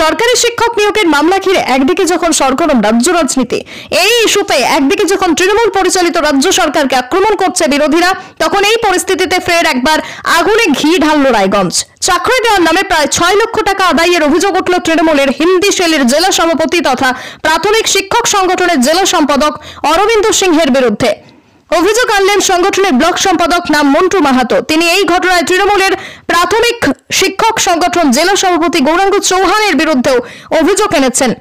সরকারি শিক্ষক নিয়োগের মামলা ঘিরে একদিকে যখন সরগরম রাজ্য রাজনীতি এই ইস্যুতে একদিকে যখন তৃণমূল পরিচালিত রাজ্য সরকারকে আক্রমণ করছে বিরোধীরা তখন এই পরিস্থিতিতে ফের একবার আগুনে ঘি ঢালল রায়গঞ্জ চাকরি দেওয়ার নামে প্রায় ছয় লক্ষ টাকা আদায়ের অভিযোগ উঠল তৃণমূলের হিন্দি শৈলীর জেলা সভাপতি তথা প্রাথমিক শিক্ষক সংগঠনের জেলা সম্পাদক অরবিন্দ সিংহের বিরুদ্ধে অভিযোগ আনলেন সংগঠনের ব্লক সম্পাদক নাম মন্টু মাহাতো তিনি এই ঘটনায় তৃণমূলের প্রাথমিক শিক্ষক সংগঠন জেলা সভাপতি গৌরাঙ্গ চৌহানের বিরুদ্ধেও অভিযোগ এনেছেন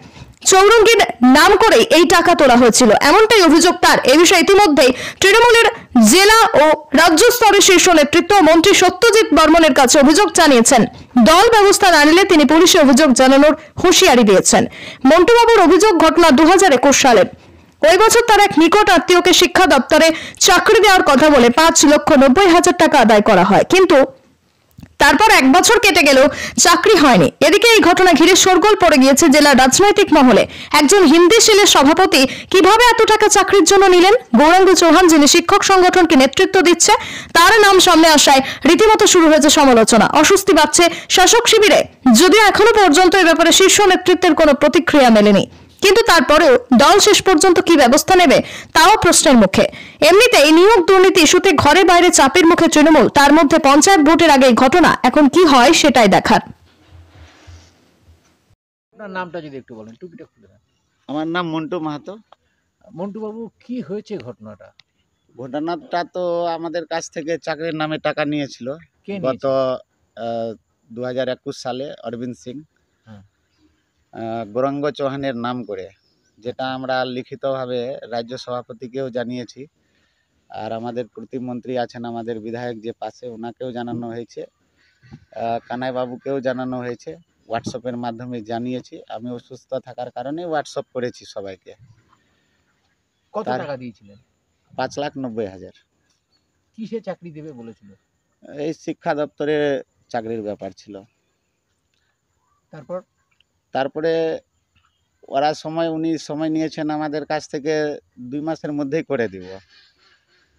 চৌরঙ্গীর নাম করে এই টাকা তোলা হয়েছিল এমনটাই অভিযোগ তার এ বিষয়ে ইতিমধ্যেই তৃণমূলের জেলা ও রাজ্য স্তরে শীর্ষ নেতৃত্ব মন্ত্রী সত্যজিৎ বর্মনের কাছে অভিযোগ জানিয়েছেন দল ব্যবস্থা না নিলে তিনি পুলিশে অভিযোগ জানানোর হুঁশিয়ারি দিয়েছেন মন্টুবাবুর অভিযোগ ঘটনা দু হাজার সালে ওই বছর তার এক নিকট আত্মীয়কে শিক্ষা দপ্তরে চাকরি দেওয়ার কথা বলে পাঁচ লক্ষ নব্বই হাজার টাকা আদায় করা হয় কিন্তু তারপর এক বছর কেটে গেলেও চাকরি হয়নি এদিকে এই ঘটনা ঘিরে শোরগোল পড়ে গিয়েছে জেলার রাজনৈতিক মহলে একজন হিন্দি সেলের সভাপতি কিভাবে এত টাকা চাকরির জন্য নিলেন গৌরাঙ্গ চৌহান যিনি শিক্ষক সংগঠনকে নেতৃত্ব দিচ্ছে তার নাম সামনে আসায় রীতিমতো শুরু হয়েছে সমালোচনা অস্বস্তি বাড়ছে শাসক শিবিরে যদিও এখনো পর্যন্ত এ ব্যাপারে শীর্ষ নেতৃত্বের কোনো প্রতিক্রিয়া মেলেনি কিন্তু তারপরেও দল শেষ পর্যন্ত কি ব্যবস্থা নেবে তাও প্রশ্নের মুখে এমনিতেই নিয়োগ দুর্নীতি ইস্যুতে ঘরে বাইরে চাপের মুখে তৃণমূল তার মধ্যে পঞ্চায়েত ভোটের আগে ঘটনা এখন কি হয় সেটাই দেখার নামটা যদি একটু বলেন টুপিটা খুলে আমার নাম মন্টু মাহাতো মন্টু বাবু কি হয়েছে ঘটনাটা ঘটনাটা তো আমাদের কাছ থেকে চাকরির নামে টাকা নিয়েছিল কে নিয়েছে? গত দু হাজার একুশ সালে অরবিন্দ সিং গৌরাঙ্গ চৌহানের নাম করে যেটা আমরা লিখিতভাবে রাজ্য সভাপতিকেও জানিয়েছি আর আমাদের প্রতিমন্ত্রী আছেন আমাদের বিধায়ক যে পাশে ওনাকেও জানানো হয়েছে কানাইবাবুকেও জানানো হয়েছে হোয়াটসঅ্যাপের মাধ্যমে জানিয়েছি আমি অসুস্থ থাকার কারণে হোয়াটসঅ্যাপ করেছি সবাইকে কত টাকা দিয়েছিলেন পাঁচ লাখ নব্বই হাজার কিসে চাকরি দেবে বলেছিল এই শিক্ষা দপ্তরে চাকরির ব্যাপার ছিল তারপর তারপরে ওরা সময় উনি সময় নিয়েছেন আমাদের কাছ থেকে দুই মাসের মধ্যেই করে দিব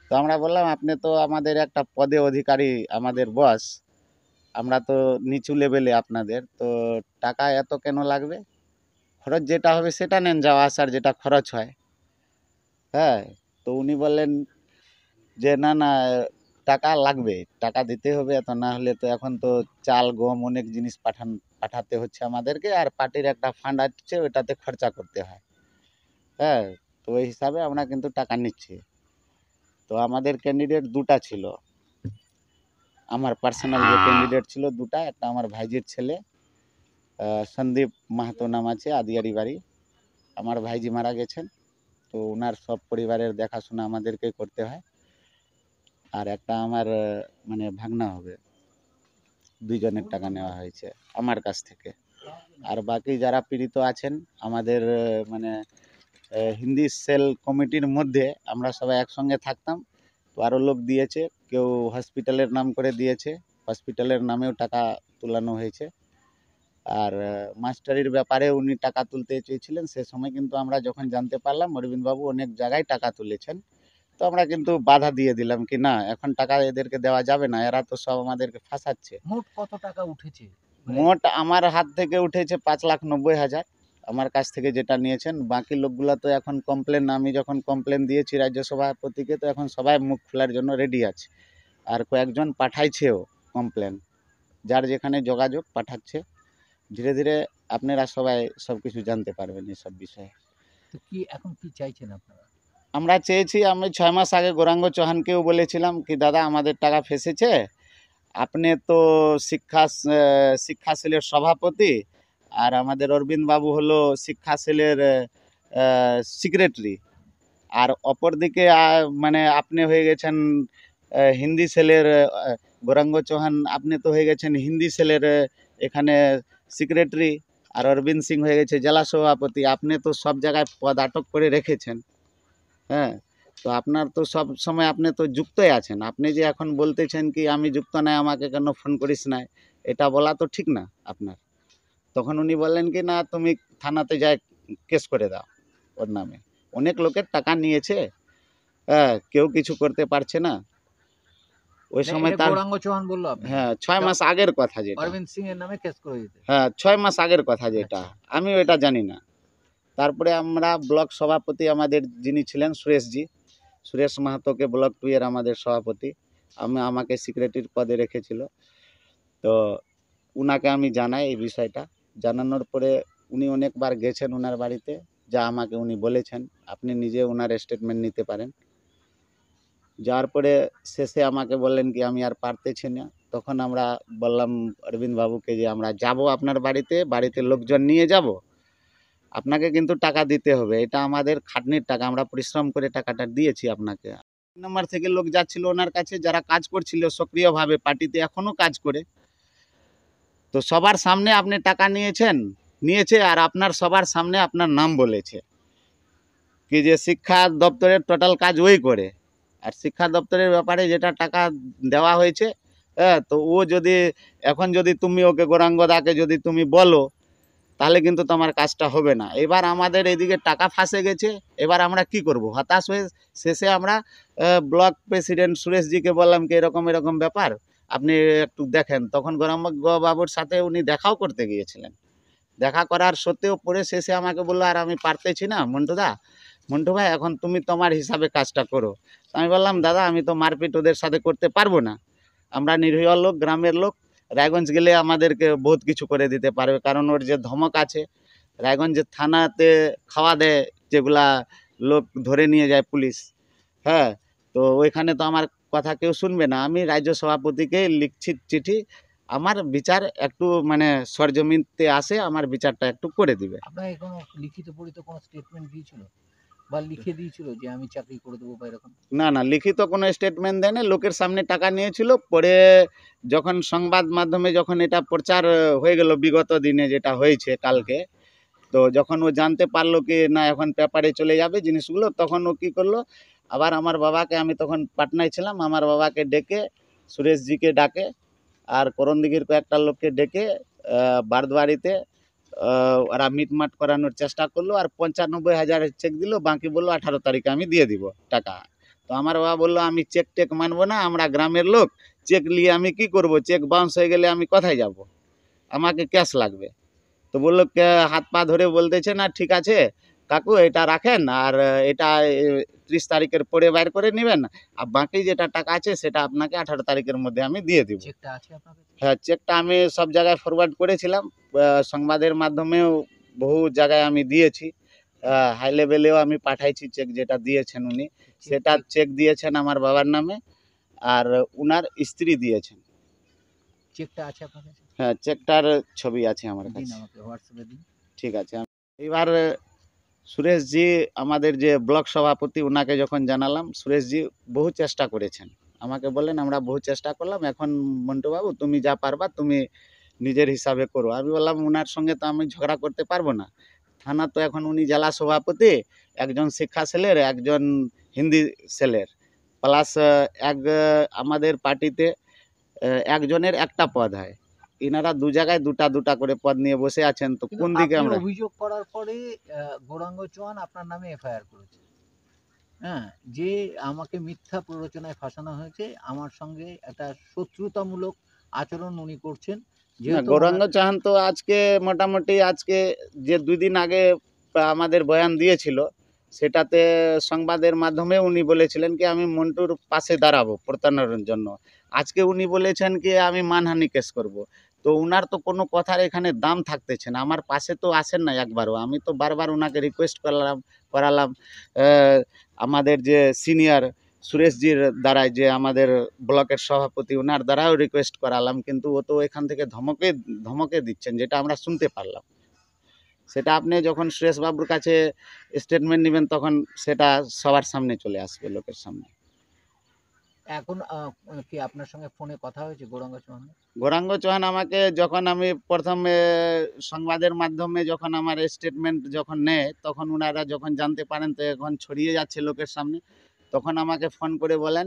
তো আমরা বললাম আপনি তো আমাদের একটা পদে অধিকারী আমাদের বস আমরা তো নিচু লেভেলে আপনাদের তো টাকা এত কেন লাগবে খরচ যেটা হবে সেটা নেন যাওয়া আসার যেটা খরচ হয় হ্যাঁ তো উনি বললেন যে না না টাকা লাগবে টাকা দিতে হবে এত না হলে তো এখন তো চাল গম অনেক জিনিস পাঠান পাঠাতে হচ্ছে আমাদেরকে আর পার্টির একটা ফান্ড আসছে ওটাতে খরচা করতে হয় হ্যাঁ তো ওই হিসাবে আমরা কিন্তু টাকা নিচ্ছি তো আমাদের ক্যান্ডিডেট দুটা ছিল আমার পার্সোনাল যে ক্যান্ডিডেট ছিল দুটা একটা আমার ভাইজির ছেলে সন্দীপ মাহাতো নাম আছে আদিয়ারি বাড়ি আমার ভাইজি মারা গেছেন তো ওনার সব পরিবারের দেখাশোনা আমাদেরকে করতে হয় আর একটা আমার মানে ভাগনা হবে দুইজনের টাকা নেওয়া হয়েছে আমার কাছ থেকে আর বাকি যারা পীড়িত আছেন আমাদের মানে হিন্দি সেল কমিটির মধ্যে আমরা সবাই একসঙ্গে থাকতাম তো আরও লোক দিয়েছে কেউ হসপিটালের নাম করে দিয়েছে হসপিটালের নামেও টাকা তোলানো হয়েছে আর মাস্টারির ব্যাপারে উনি টাকা তুলতে চেয়েছিলেন সে সময় কিন্তু আমরা যখন জানতে পারলাম অরবিন্দবাবু অনেক জায়গায় টাকা তুলেছেন তো আমরা কিন্তু বাধা দিয়ে দিলাম কি না এখন টাকা এদেরকে দেওয়া যাবে না এরা তো সব আমাদেরকে ফাঁসাচ্ছে মোট কত টাকা উঠেছে মানে মোট আমার হাত থেকে উঠেছে পাঁচ লাখ নব্বই হাজার আমার কাছ থেকে যেটা নিয়েছেন বাকি লোকগুলা তো এখন কমপ্লেন আমি যখন কমপ্লেন দিয়েছি রাজ্য সভাপতিকে তো এখন সবাই মুখ খোলার জন্য রেডি আছে আর কয়েকজন পাঠাইছেও কমপ্লেন যার যেখানে যোগাযোগ পাঠাচ্ছে ধীরে ধীরে আপনারা সবাই সব কিছু জানতে পারবেন এসব বিষয়ে তো কি এখন কি চাইছেন আপনারা আমরা চেয়েছি আমি ছয় মাস আগে গৌরাঙ্গ চৌহানকেও বলেছিলাম কি দাদা আমাদের টাকা ফেসেছে আপনি তো শিক্ষা শিক্ষা সেলের সভাপতি আর আমাদের অরবিন্দ বাবু হলো শিক্ষা সেলের সিক্রেটারি আর অপরদিকে মানে আপনি হয়ে গেছেন হিন্দি সেলের গৌরাঙ্গ চৌহান আপনি তো হয়ে গেছেন হিন্দি সেলের এখানে সিক্রেটারি আর অরবিন্দ সিং হয়ে গেছে জেলা সভাপতি আপনি তো সব জায়গায় পদ আটক করে রেখেছেন হ্যাঁ তো আপনার তো সব সময় আপনি তো যুক্তই আছেন আপনি যে এখন বলতেছেন কি আমি যুক্ত নাই আমাকে কেন ফোন করিস না এটা বলা তো ঠিক না আপনার তখন উনি বললেন কি না তুমি থানাতে যায় কেস করে দাও ওর নামে অনেক লোকের টাকা নিয়েছে হ্যাঁ কেউ কিছু করতে পারছে না ওই মানে সময় তার চৌহান হ্যাঁ ছয় মাস আগের কথা যেটা অরবিন্দ সিং এর নামে কেস করে দিতে হ্যাঁ ছয় মাস আগের কথা যেটা আচ্ছা। আমি ওটা জানি না তারপরে আমরা ব্লক সভাপতি আমাদের যিনি ছিলেন সুরেশজি সুরেশ মাহাতোকে ব্লক টুয়ের আমাদের সভাপতি আমি আমাকে সিক্রেটারির পদে রেখেছিল তো উনাকে আমি জানাই এই বিষয়টা জানানোর পরে উনি অনেকবার গেছেন ওনার বাড়িতে যা আমাকে উনি বলেছেন আপনি নিজে ওনার স্টেটমেন্ট নিতে পারেন যাওয়ার পরে শেষে আমাকে বললেন কি আমি আর পারতেছি না তখন আমরা বললাম অরবিন্দ বাবুকে যে আমরা যাব আপনার বাড়িতে বাড়িতে লোকজন নিয়ে যাব আপনাকে কিন্তু টাকা দিতে হবে এটা আমাদের খাটনির টাকা আমরা পরিশ্রম করে টাকাটা দিয়েছি আপনাকে নম্বর থেকে লোক যাচ্ছিল ওনার কাছে যারা কাজ করছিল সক্রিয়ভাবে পার্টিতে এখনও কাজ করে তো সবার সামনে আপনি টাকা নিয়েছেন নিয়েছে আর আপনার সবার সামনে আপনার নাম বলেছে কি যে শিক্ষা দপ্তরের টোটাল কাজ ওই করে আর শিক্ষা দপ্তরের ব্যাপারে যেটা টাকা দেওয়া হয়েছে হ্যাঁ তো ও যদি এখন যদি তুমি ওকে গৌরাঙ্গদাকে যদি তুমি বলো তাহলে কিন্তু তোমার কাজটা হবে না এবার আমাদের এদিকে টাকা ফাঁসে গেছে এবার আমরা কি করব হতাশ হয়ে শেষে আমরা ব্লক প্রেসিডেন্ট সুরেশজিকে বললাম কি এরকম এরকম ব্যাপার আপনি একটু দেখেন তখন বাবুর সাথে উনি দেখাও করতে গিয়েছিলেন দেখা করার সত্ত্বেও পরে শেষে আমাকে বললো আর আমি পারতেছি না মন্টুদা মন্টু ভাই এখন তুমি তোমার হিসাবে কাজটা করো আমি বললাম দাদা আমি তো মারপিট ওদের সাথে করতে পারবো না আমরা নিরীহ লোক গ্রামের লোক রায়গঞ্জ গেলে আমাদেরকে বহুত কিছু করে দিতে পারবে কারণ ওর যে ধমক আছে রায়গঞ্জের থানাতে খাওয়া দেয় যেগুলা লোক ধরে নিয়ে যায় পুলিশ হ্যাঁ তো ওইখানে তো আমার কথা কেউ শুনবে না আমি রাজ্য সভাপতিকে লিখছি চিঠি আমার বিচার একটু মানে সরজমিনতে আসে আমার বিচারটা একটু করে দিবে লিখিত পড়িত কোনো স্টেটমেন্ট দিয়েছিল বা লিখে দিয়েছিল যে আমি চাকরি করে দেবো বা এরকম না না লিখিত কোনো স্টেটমেন্ট দেয়নি লোকের সামনে টাকা নিয়েছিল পরে যখন সংবাদ মাধ্যমে যখন এটা প্রচার হয়ে গেল বিগত দিনে যেটা হয়েছে কালকে তো যখন ও জানতে পারলো কি না এখন পেপারে চলে যাবে জিনিসগুলো তখন ও কী করলো আবার আমার বাবাকে আমি তখন পাটনায় ছিলাম আমার বাবাকে ডেকে সুরেশজিকে ডাকে আর করণদিঘির কয়েকটা লোককে ডেকে বারদুয়ারিতে ওরা মিটমাট করানোর চেষ্টা করলো আর পঞ্চানব্বই হাজার চেক দিল বাকি বললো আঠারো তারিখে আমি দিয়ে দিব টাকা তো আমার বাবা বললো আমি চেক টেক মানবো না আমরা গ্রামের লোক চেক নিয়ে আমি কি করব চেক বাউন্স হয়ে গেলে আমি কোথায় যাব আমাকে ক্যাশ লাগবে তো বললো হাত পা ধরে বলতেছে না ঠিক আছে কাকু এটা রাখেন আর এটা ত্রিশ তারিখের পরে বাইর করে নেবেন আর বাকি যেটা টাকা আছে সেটা আপনাকে আঠারো তারিখের মধ্যে আমি দিয়ে দিব হ্যাঁ চেকটা আমি সব জায়গায় ফরওয়ার্ড করেছিলাম সংবাদের মাধ্যমেও বহু জায়গায় আমি দিয়েছি হাই লেভেলেও আমি পাঠাইছি চেক যেটা দিয়েছেন উনি সেটা চেক দিয়েছেন আমার বাবার নামে আর উনার স্ত্রী দিয়েছেন চেকটা আছে হ্যাঁ চেকটার ছবি আছে আমার কাছে হোয়াটসঅ্যাপে ঠিক আছে এবার সুরেশজি আমাদের যে ব্লক সভাপতি ওনাকে যখন জানালাম সুরেশজি বহু চেষ্টা করেছেন আমাকে বলেন আমরা বহু চেষ্টা করলাম এখন মন্টুবাবু তুমি যা পারবা তুমি নিজের হিসাবে করো আমি বললাম ওনার সঙ্গে তো আমি ঝগড়া করতে পারবো না থানা তো এখন উনি জেলা সভাপতি একজন শিক্ষা সেলের একজন হিন্দি সেলের প্লাস এক আমাদের পার্টিতে একজনের একটা পদ হয় এনারা দু জায়গায় দুটা দুটা করে পদ নিয়ে বসে আছেন তো কোন দিকে আমরা অভিযোগ করার পরে গৌরাঙ্গ চৌহান আপনার নামে এফআইআর করেছে হ্যাঁ যে আমাকে মিথ্যা প্ররোচনায় ফাঁসানো হয়েছে আমার সঙ্গে একটা শত্রুতামূলক আচরণ উনি করছেন গৌরাঙ্গ চাহান তো আজকে মোটামুটি আজকে যে দুই দিন আগে আমাদের বয়ান দিয়েছিল সেটাতে সংবাদের মাধ্যমে উনি বলেছিলেন কি আমি মন্টুর পাশে দাঁড়াবো প্রতারণার জন্য আজকে উনি বলেছেন কি আমি মানহানি কেস করব। তো উনার তো কোনো কথার এখানে দাম থাকতেছে না আমার পাশে তো আসেন না একবারও আমি তো বারবার ওনাকে রিকোয়েস্ট করালাম করালাম আমাদের যে সিনিয়র সুরেশজির দ্বারাই যে আমাদের ব্লকের সভাপতি ওনার দ্বারাও রিকোয়েস্ট করালাম কিন্তু ও তো এখান থেকে ধমকে ধমকে দিচ্ছেন যেটা আমরা শুনতে পারলাম সেটা আপনি যখন সুরেশবাবুর কাছে স্টেটমেন্ট নেবেন তখন সেটা সবার সামনে চলে আসবে লোকের সামনে এখন কি আপনার সঙ্গে ফোনে কথা হয়েছে গৌরাঙ্গ চৌহান গৌরাঙ্গ চৌহান আমাকে যখন আমি প্রথমে সংবাদের মাধ্যমে যখন আমার স্টেটমেন্ট যখন নেয় তখন ওনারা যখন জানতে পারেন তো এখন ছড়িয়ে যাচ্ছে লোকের সামনে তখন আমাকে ফোন করে বলেন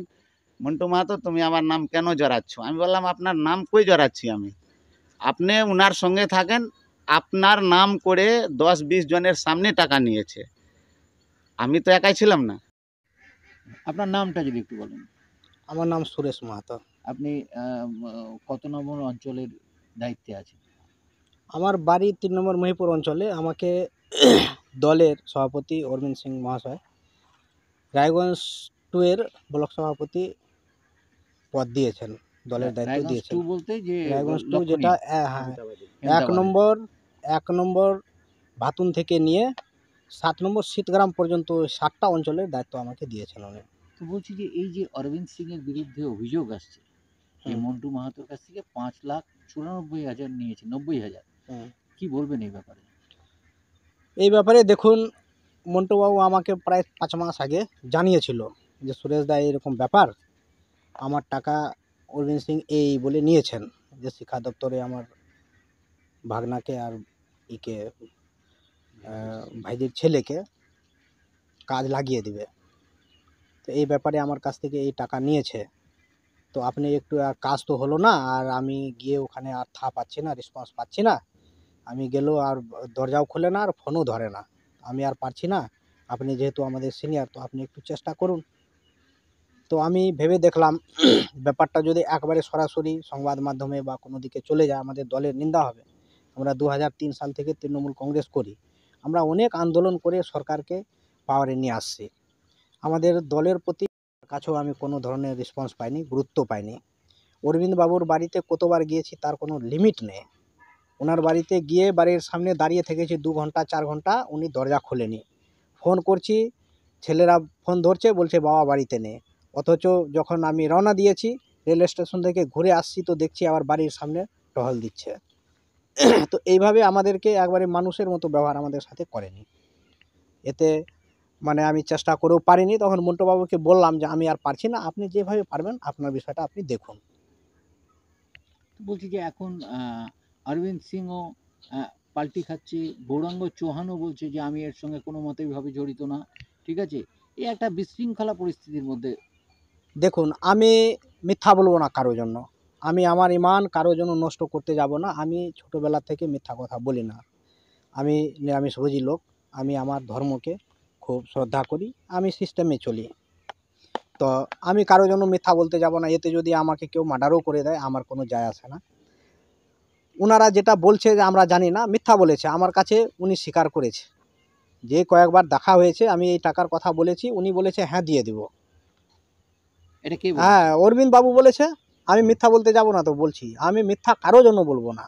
মন্টু মাহাতো তুমি আমার নাম কেন জড়াচ্ছ আমি বললাম আপনার নাম কই জড়াচ্ছি আমি আপনি উনার সঙ্গে থাকেন আপনার নাম করে দশ বিশ জনের সামনে টাকা নিয়েছে আমি তো একাই ছিলাম না আপনার নামটা যদি একটু বলেন আমার নাম সুরেশ মাহাতো আপনি কত নম্বর অঞ্চলের দায়িত্বে আছেন আমার বাড়ি তিন নম্বর মহিপুর অঞ্চলে আমাকে দলের সভাপতি অরবিন্দ সিং মহাশয় রায়গঞ্জ টু এর ব্লক সভাপতি পদ দিয়েছেন দলের হ্যাঁ, দায়িত্ব দিয়েছেন রায়গঞ্জ টু যেটা হ্যাঁ, হ্যাঁ। এক নম্বর এক নম্বর ভাতুন থেকে নিয়ে সাত নম্বর শীতগ্রাম পর্যন্ত সাতটা অঞ্চলের দায়িত্ব আমাকে দিয়েছেন উনি তো বলছি যে এই যে অরবিন্দ সিংয়ের বিরুদ্ধে অভিযোগ আসছে মন্টু মাহাতোর কাছ থেকে পাঁচ লাখ চুরানব্বই হাজার নিয়েছে নব্বই হাজার কি বলবেন এই ব্যাপারে এই ব্যাপারে দেখুন মন্টুবাবু আমাকে প্রায় পাঁচ মাস আগে জানিয়েছিল যে সুরেশ দা এরকম ব্যাপার আমার টাকা অরবিন্দ সিং এই বলে নিয়েছেন যে শিক্ষা দপ্তরে আমার ভাগনাকে আর ইকে ভাইদের ছেলেকে কাজ লাগিয়ে দিবে তো এই ব্যাপারে আমার কাছ থেকে এই টাকা নিয়েছে তো আপনি একটু আর কাজ তো হলো না আর আমি গিয়ে ওখানে আর থা পাচ্ছি না রেসপন্স পাচ্ছি না আমি গেলেও আর দরজাও খোলে না আর ফোনও ধরে না আমি আর পারছি না আপনি যেহেতু আমাদের সিনিয়র তো আপনি একটু চেষ্টা করুন তো আমি ভেবে দেখলাম ব্যাপারটা যদি একবারে সরাসরি সংবাদ মাধ্যমে বা কোনো দিকে চলে যায় আমাদের দলের নিন্দা হবে আমরা দু সাল থেকে তৃণমূল কংগ্রেস করি আমরা অনেক আন্দোলন করে সরকারকে পাওয়ারে নিয়ে আসছি আমাদের দলের প্রতি কাছেও আমি কোনো ধরনের রেসপন্স পাইনি গুরুত্ব পাইনি অরবিন্দবাবুর বাড়িতে কতবার গিয়েছি তার কোনো লিমিট নেই ওনার বাড়িতে গিয়ে বাড়ির সামনে দাঁড়িয়ে থেকেছি দু ঘন্টা চার ঘন্টা উনি দরজা খোলেনি ফোন করছি ছেলেরা ফোন ধরছে বলছে বাবা বাড়িতে নেই অথচ যখন আমি রওনা দিয়েছি রেল স্টেশন থেকে ঘুরে আসছি তো দেখছি আবার বাড়ির সামনে টহল দিচ্ছে তো এইভাবে আমাদেরকে একবারে মানুষের মতো ব্যবহার আমাদের সাথে করেনি এতে মানে আমি চেষ্টা করেও পারিনি তখন মন্টুবাবুকে বললাম যে আমি আর পারছি না আপনি যেভাবে পারবেন আপনার বিষয়টা আপনি দেখুন বলছি যে এখন অরবিন্দ সিংও পাল্টি খাচ্ছে গৌরাঙ্গ চৌহানও বলছে যে আমি এর সঙ্গে কোনো মতেইভাবে জড়িত না ঠিক আছে এ একটা বিশৃঙ্খলা পরিস্থিতির মধ্যে দেখুন আমি মিথ্যা বলবো না কারো জন্য আমি আমার ইমান কারোর জন্য নষ্ট করতে যাব না আমি ছোটোবেলা থেকে মিথ্যা কথা বলি না আমি নিরামিষ সবজি লোক আমি আমার ধর্মকে খুব শ্রদ্ধা করি আমি সিস্টেমে চলি তো আমি কারো জন্য মিথ্যা বলতে যাব না এতে যদি আমাকে কেউ মার্ডারও করে দেয় আমার কোনো যায় আসে না ওনারা যেটা বলছে যে আমরা জানি না মিথ্যা বলেছে আমার কাছে উনি স্বীকার করেছে যে কয়েকবার দেখা হয়েছে আমি এই টাকার কথা বলেছি উনি বলেছে হ্যাঁ দিয়ে দিব এটা কি হ্যাঁ অরবিন্দ বাবু বলেছে আমি মিথ্যা বলতে যাব না তো বলছি আমি মিথ্যা কারো জন্য বলবো না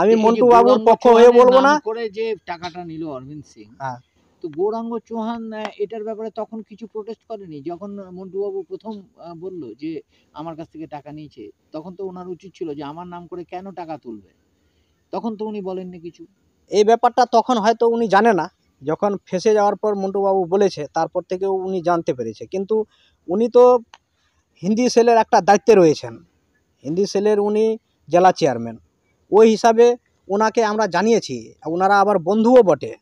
আমি মন্টু বাবুর পক্ষ হয়ে বলবো না করে যে টাকাটা নিল অরবিন্দ সিং হ্যাঁ তো গৌরাঙ্গ চৌহান এটার ব্যাপারে তখন কিছু প্রোটেস্ট করেনি যখন মন্টুবাবু প্রথম বলল যে আমার কাছ থেকে টাকা নিয়েছে তখন তো ওনার উচিত ছিল যে আমার নাম করে কেন টাকা তুলবে তখন তো উনি বলেননি কিছু এই ব্যাপারটা তখন হয়তো উনি জানে না যখন ফেসে যাওয়ার পর মন্টুবাবু বলেছে তারপর থেকেও উনি জানতে পেরেছে কিন্তু উনি তো হিন্দি সেলের একটা দায়িত্বে রয়েছেন হিন্দি সেলের উনি জেলা চেয়ারম্যান ওই হিসাবে ওনাকে আমরা জানিয়েছি ওনারা আবার বন্ধুও বটে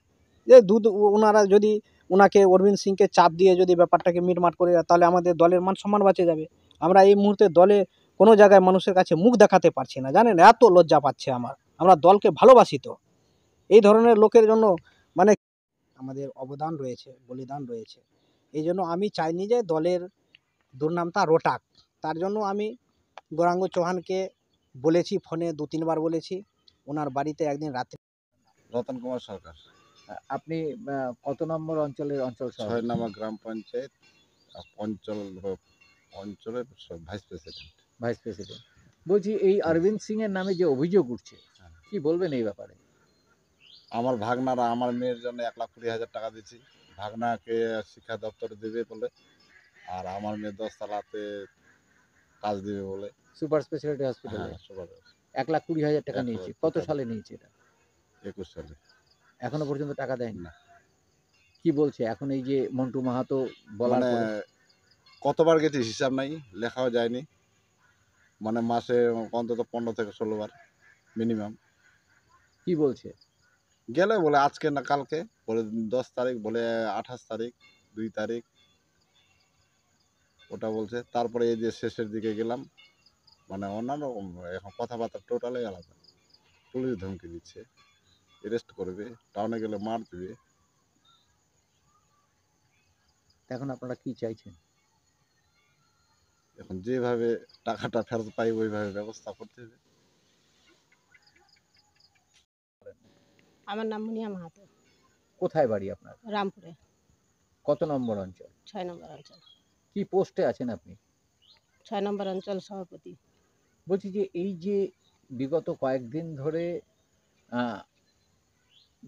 যে দুধ ওনারা যদি ওনাকে অরবিন্দ সিংকে চাপ দিয়ে যদি ব্যাপারটাকে মিটমাট করে তাহলে আমাদের দলের মান সম্মান বাঁচে যাবে আমরা এই মুহূর্তে দলে কোনো জায়গায় মানুষের কাছে মুখ দেখাতে পারছি না জানেন এত লজ্জা পাচ্ছে আমার আমরা দলকে ভালোবাসি তো এই ধরনের লোকের জন্য মানে আমাদের অবদান রয়েছে বলিদান রয়েছে এই জন্য আমি চাইনি যে দলের দুর্নামটা রোটাক তার জন্য আমি গৌরাঙ্গ চৌহানকে বলেছি ফোনে দু তিনবার বলেছি ওনার বাড়িতে একদিন রাত্রি রতন কুমার সরকার আপনি কত নম্বর অঞ্চলের অঞ্চল ছয় নম্বর গ্রাম পঞ্চায়েত অঞ্চল অঞ্চলের ভাইস প্রেসিডেন্ট ভাইস প্রেসিডেন্ট বলছি এই অরবিন্দ সিং এর নামে যে অভিযোগ উঠছে হ্যাঁ। কি বলবেন এই ব্যাপারে আমার ভাগনারা আমার মেয়ের জন্য এক লাখ কুড়ি হাজার টাকা দিয়েছি ভাগনাকে শিক্ষা দপ্তর দেবে বলে আর আমার মেয়ে তালাতে কাজ দেবে বলে সুপার স্পেশালিটি হসপিটালে হ্যাঁ, এক লাখ কুড়ি হাজার টাকা নিয়েছি কত সালে নিয়েছি এটা একুশ সালে এখনো পর্যন্ত টাকা দেয়নি না কি বলছে এখন এই যে মন্টু মাহাতো বলার মানে কতবার গেছে হিসাব নাই লেখাও যায়নি মানে মাসে অন্তত পনেরো থেকে ষোলোবার মিনিমাম কি বলছে গেলে বলে আজকে না কালকে বলে দশ তারিখ বলে আঠাশ তারিখ দুই তারিখ ওটা বলছে তারপরে এই যে শেষের দিকে গেলাম মানে অন্যান্য এখন কথাবার্তা টোটালি আলাদা পুলিশ ধমকি দিচ্ছে এরেস্ট করবে টাউনে গেলে মার দেবে এখন আপনারা কি চাইছেন এখন যেভাবে টাকাটা ফেরত পাই ওইভাবে ব্যবস্থা করতে হবে আমার নাম মুনিয়া মাহাতো কোথায় বাড়ি আপনার রামপুরে কত নম্বর অঞ্চল ছয় নম্বর অঞ্চল কি পোস্টে আছেন আপনি ছয় নম্বর অঞ্চল সভাপতি বলছি যে এই যে বিগত কয়েকদিন ধরে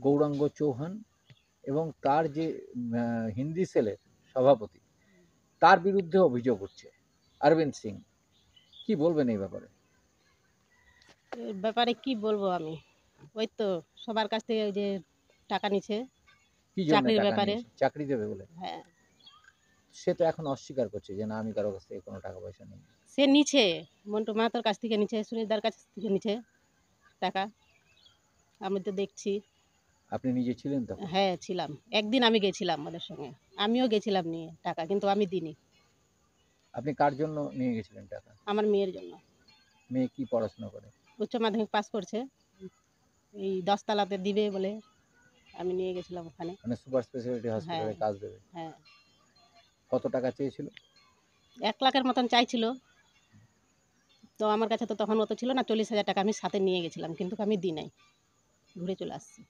গৌরাঙ্গ চৌহান এবং তার যে হিন্দি সেলের সভাপতি তার বিরুদ্ধে অভিযোগ উঠছে অরবিন্দ সিং কি বলবেন এই ব্যাপারে ব্যাপারে কি বলবো আমি ওই তো সবার কাছ থেকে যে টাকা নিছে চাকরির ব্যাপারে চাকরি দেবে বলে হ্যাঁ সে তো এখন অস্বীকার করছে যে না আমি কারো কাছ থেকে কোনো টাকা পয়সা নেই সে নিছে মন্টু মাতার কাছ থেকে নিছে সুনীদার কাছ থেকে নিছে টাকা আমি তো দেখছি আপনি নিজে ছিলেন তো হ্যাঁ ছিলাম একদিন আমি গেছিলাম ওদের সঙ্গে আমিও গেছিলাম নিয়ে টাকা কিন্তু আমি দিইনি আপনি কার জন্য নিয়ে গেছিলেন টাকা আমার মেয়ের জন্য মেয়ে কি পড়াশোনা করে উচ্চ মাধ্যমিক পাস করছে এই দশতলাতে দিবে বলে আমি নিয়ে গেছিলাম ওখানে মানে সুপার স্পেশালিটি হসপিটালে হ্যাঁ, কাজ দেবে হ্যাঁ কত টাকা চেয়েছিল এক লাখের মতন চাইছিল তো আমার কাছে তো তখন অত ছিল না চল্লিশ হাজার টাকা আমি সাথে নিয়ে গেছিলাম কিন্তু আমি দিই নাই ঘুরে চলে আসছি